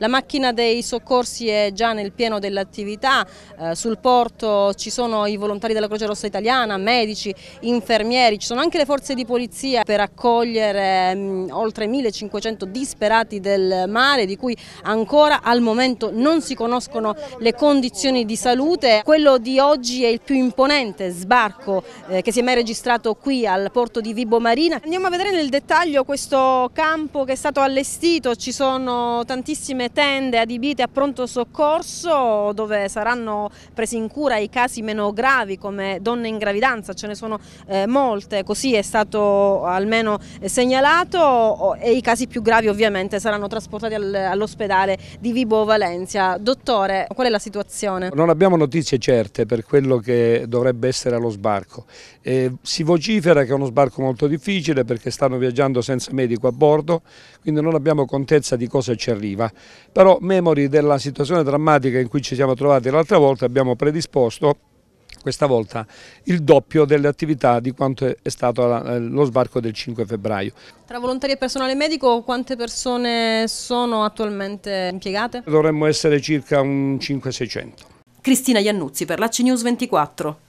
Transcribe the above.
La macchina dei soccorsi è già nel pieno dell'attività, eh, sul porto ci sono i volontari della Croce Rossa Italiana, medici, infermieri, ci sono anche le forze di polizia per accogliere mh, mm, oltre 1500 disperati del mare di cui ancora al momento non si conoscono le condizioni di salute. Quello di oggi è il più imponente sbarco eh, che si è mai registrato qui al porto di Vibo Marina. Andiamo a vedere nel dettaglio questo campo che è stato allestito, ci sono tantissime tende adibite a pronto soccorso dove saranno presi in cura i casi meno gravi come donne in gravidanza, ce ne sono eh, molte, così è stato almeno eh, segnalato e i casi più gravi ovviamente saranno trasportati al, all'ospedale di Vibo Valencia. Dottore, qual è la situazione? Non abbiamo notizie certe per quello che dovrebbe essere allo sbarco. Eh, si vocifera che è uno sbarco molto difficile perché stanno viaggiando senza medico a bordo, quindi non abbiamo contezza di cosa ci arriva però memori della situazione drammatica in cui ci siamo trovati l'altra volta abbiamo predisposto questa volta il doppio delle attività di quanto è stato eh, lo sbarco del 5 febbraio. Tra volontari e personale medico quante persone sono attualmente impiegate? Dovremmo essere circa un 5-600. Cristina Iannuzzi per la 24.